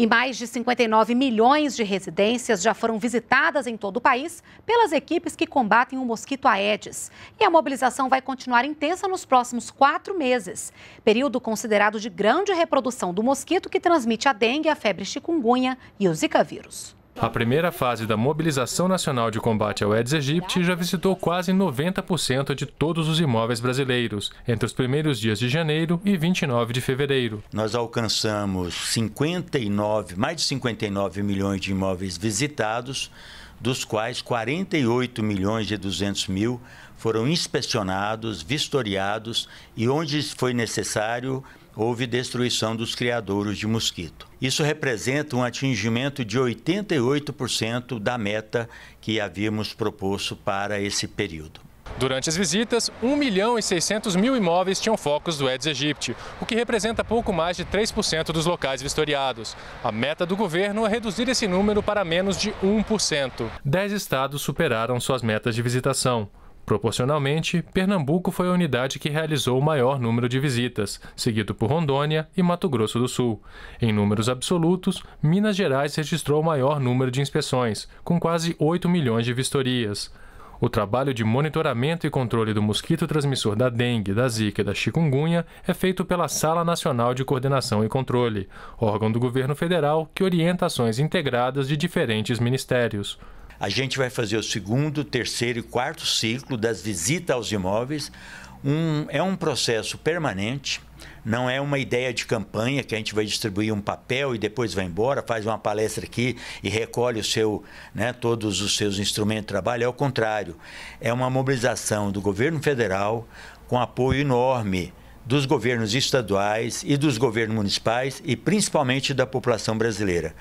E mais de 59 milhões de residências já foram visitadas em todo o país pelas equipes que combatem o mosquito Aedes. E a mobilização vai continuar intensa nos próximos quatro meses, período considerado de grande reprodução do mosquito que transmite a dengue, a febre chikungunya e o zika vírus. A primeira fase da Mobilização Nacional de Combate ao Aedes aegypti já visitou quase 90% de todos os imóveis brasileiros, entre os primeiros dias de janeiro e 29 de fevereiro. Nós alcançamos 59, mais de 59 milhões de imóveis visitados, dos quais 48 milhões e 200 mil foram inspecionados, vistoriados e onde foi necessário houve destruição dos criadouros de mosquito. Isso representa um atingimento de 88% da meta que havíamos proposto para esse período. Durante as visitas, 1 milhão e 600 mil imóveis tinham focos do Aedes aegypti, o que representa pouco mais de 3% dos locais vistoriados. A meta do governo é reduzir esse número para menos de 1%. Dez estados superaram suas metas de visitação. Proporcionalmente, Pernambuco foi a unidade que realizou o maior número de visitas, seguido por Rondônia e Mato Grosso do Sul. Em números absolutos, Minas Gerais registrou o maior número de inspeções, com quase 8 milhões de vistorias. O trabalho de monitoramento e controle do mosquito transmissor da dengue, da zika e da chikungunya é feito pela Sala Nacional de Coordenação e Controle, órgão do governo federal que orienta ações integradas de diferentes ministérios. A gente vai fazer o segundo, terceiro e quarto ciclo das visitas aos imóveis. Um, é um processo permanente, não é uma ideia de campanha que a gente vai distribuir um papel e depois vai embora, faz uma palestra aqui e recolhe o seu, né, todos os seus instrumentos de trabalho. É o contrário, é uma mobilização do governo federal com apoio enorme dos governos estaduais e dos governos municipais e principalmente da população brasileira.